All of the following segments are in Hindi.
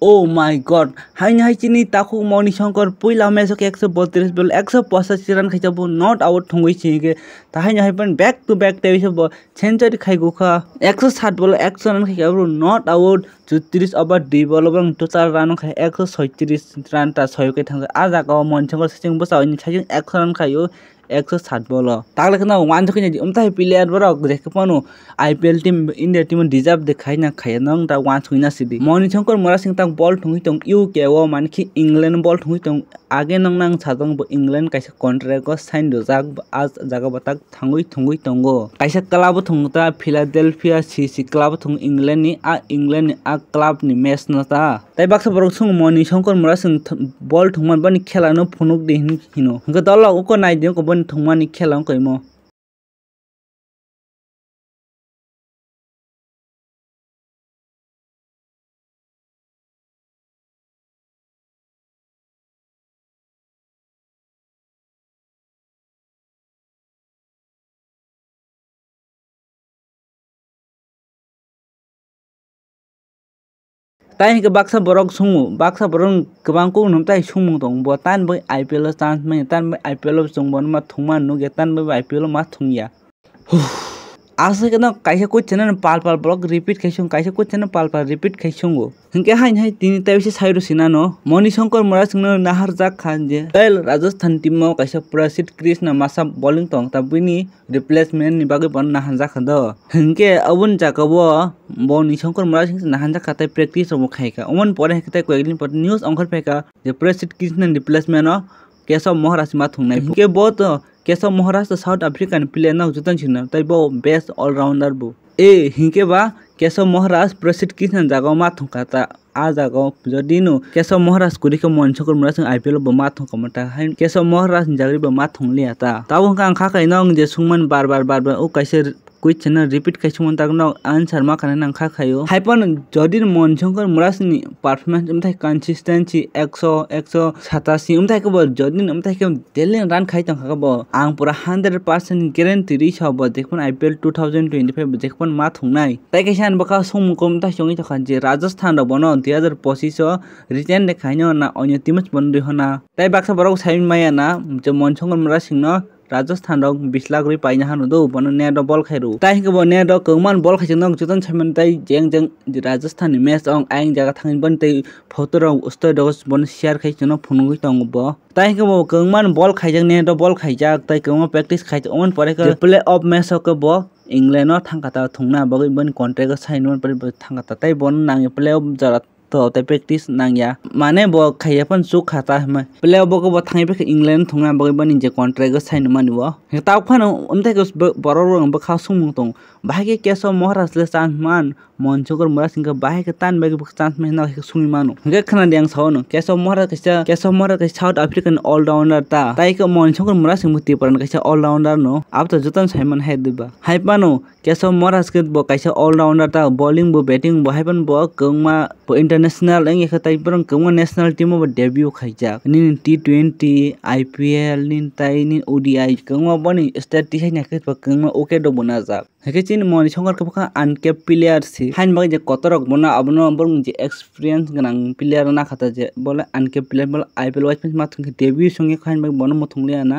ও oh মাই গড হাইন হাইচিনি তাকু মনি শঙ্কর পইলা ম্যাচকে একশো বত্রিশ বল একশো পঁচাশি রান খাইছাবো নট আউট ঠঙ্গইছিকে তাহাই হাইপেন ব্যাক টু ব্যাক টাইছাবো সেঞ্চুরি খাইগুখা একশো ষাট বল একশো রান খাইবো নট আউট চৌত্রিশ ওভার দুই বল এবং টোটাল রান খাই একশো ছয়ত্রিশ রান তা ছয়কে থাকা আর যাক মনি শঙ্কর সেচিং বসা হয়নি সাইচিং একশো রান খাইও একশো সাত বল তাহলে না ওয়ান থেকে যদি ওমতাই প্লেয়ার বড় দেখে পানো IPL team India team reserve দেখাই না খাইয়ে নাম তা ওয়ান থাকি না সিদি মণিশঙ্কর মরা সিং তাক বল ঠুঁই তো ইউকে ও মানে কি ইংল্যান্ড বল ঠুঁই তো age nang nang chajong bo england kaisa contract o sign rojak as jaga batak thangui thungui tongo kaisa club thung ta philadelphia cc club thung england ni a england ni a club ni match na ta tai baksa borok chung moni shankar mura sing ball thungman ban khela no phunuk de hin hino ga dalo ko nai de ko ban thungman ni khela ko imo tai ke baksa borok sungu baksa borong kebang kung nom tai sumung tong bo tan bo IPL tan me tan IPL sung bon ma thungma nu ge tan bo IPL ma thungya आशा एकदम कैसे कुछ चैनल पाल पाल ब्लॉग रिपीट खाई कैसे कुछ चैनल पाल पाल रिपीट खाई हिंके हाई हाई तीन तैसे साइरो सिनानो मणिशंकर मोरा सिंह नाहर जा खान जे तैल राजस्थान टीम में कैसे प्रसिद्ध कृष्ण मासा बॉलिंग तंग तबिनी रिप्लेसमेंट नि बागे बन नाहन जा खद हिंके अवन जाकबो मणिशंकर मोरा सिंह नाहन जा खाते प्रैक्टिस मो खाइका अमन परे हकते कोई दिन पर न्यूज़ अंकर फेका जे प्रसिद्ध कृष्ण रिप्लेसमेंट केशव मोहरा सिमा थुंगनाय के बहुत Keshav Maharaj South African player न जुतन छिन तैबो बेस्ट ऑलराउंडर बु ए हिंकेबा केशव महाराज प्रसिद्ध किसान जगह माथुकाता आ जागो नु केशव महाराज कुरिको मनसको मुरास आइपीएल बो माथुक मटा हाइन केशव महाराज जागरी बो माथुंग लियाता ताव हंका अंखा काइन जे सुमन बार बार बार बार ओ कैसे क्वेश्चन रिपीट कैसे मन तक आंसर माखन नंखा खाओ हाइपन जदि मनसुखर मुरासी परफॉर्मेंस उमता है कंसिस्टेंसी एक सौ एक सौ सतासी उमता है जदि उमता है डेली रन खाई तक आम पूरा हंड्रेड परसेंट गारंटी रिच हम देखो IPL two thousand twenty five देखो मा थोड़ा तक कैसे आन बका सो मुकोमता चौंगी तक जे राजस्थान रन दुई हजार पचीस रिटर्न देखा ना अन्य टीम बन रही होना तक बाक्सा बड़ा साइन माया ना जो मनसुखर मुरासी ना Rajasthan rong bislak ri pai nahan do ban ne do ball khai ru tai ke bo ne do kungman ball khai jeng chutan chamen tai jeng jeng Rajasthan ni match ong aing jaga thangin ban tai photo rong usto do ban share khai jeng phunu gi tong bo tai ke bo kungman ball khai jeng ne do ball khai jak tai kungma practice khai on pare ke play off match ke bo England थांगाता थुंगना बगै बन कॉन्ट्रैक्ट साइन मन पर थांगाता तै बन नांगे प्ले ऑफ जरा तो होते प्रैक्टिस नांगिया माने बो खाइया पन सु खाता हम प्ले बो को बथांगे पे इंग्लैंड थोंगा बगे बनि जे कॉन्ट्रैक्ट गो साइन मानि बो हेताव खन उनते गो बरो रंग बखा सुमु तो भागे केसो मोहरासले चांस मान monchokor mura singka bahai ke tan bagi chance mehna ke sungi manu hingka khana diang sao no kaisa mora kaisa kaisa mora kaisa South African all rounder ta tai ke monchokor mura singmu ti paran kaisa all rounder no ab ta jotan Simon hai diba hai pano kaisa mora skit bo kaisa all rounder ta bowling bo batting bo hai pan bo kengma bo international eng ekha tai parang kengma national team bo debut khaijak ni T20 IPL ni tai ni ODI kengma bani state ti hai nakit bo kengma okay do bonajak hekin monchokor ke baka uncap player si হাইন বাকি যে কতরক বনা আপনার বলুন যে এক্সপিরিয়েন্স গনাং প্লেয়ার না খাতা যে বলে আনকে প্লেয়ার বলে আইপিএল ওয়াইজ মাত্র ডেবিউ সঙ্গে হাইন বাকি বনা মতন লিয়া না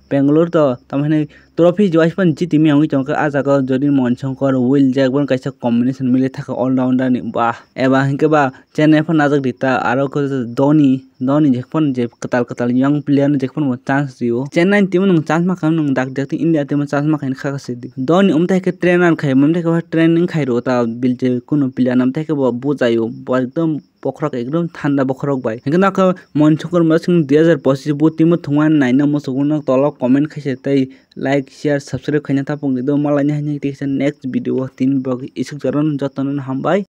बेंगलोर तो तमें ट्रफी जवाइपन जी टीम हमें चौंका आ जाकर जदि मनसंग और विल जैकबन कैसे कम्बिनेशन मिले थका ऑलराउंडर बा एबा हिंके बा चेन्नई फन नाजक दिता आरो को तो धोनी धोनी जेकपन जे कताल कताल यंग प्लेयर ने जेकपन चांस दियो चेन्नई टीम नुंग चांस मा खाम नुंग डाक देखते इंडिया टीम चांस मा खाइन खा से धोनी उमता के ट्रेनर खाय ममते के ट्रेनिंग खाय रोता बिल जे कोनो प्लेयर नमते के बुझायो एकदम bokhorok ekdom thanda bokhorok bai hingke nokha monsokor ma sing 2025 bo timo thongwa nai na mosokor nok tolo comment khaise tei like share subscribe khaina thapung do malani hani tikse next video tin bag isuk jaron jotonon ham bai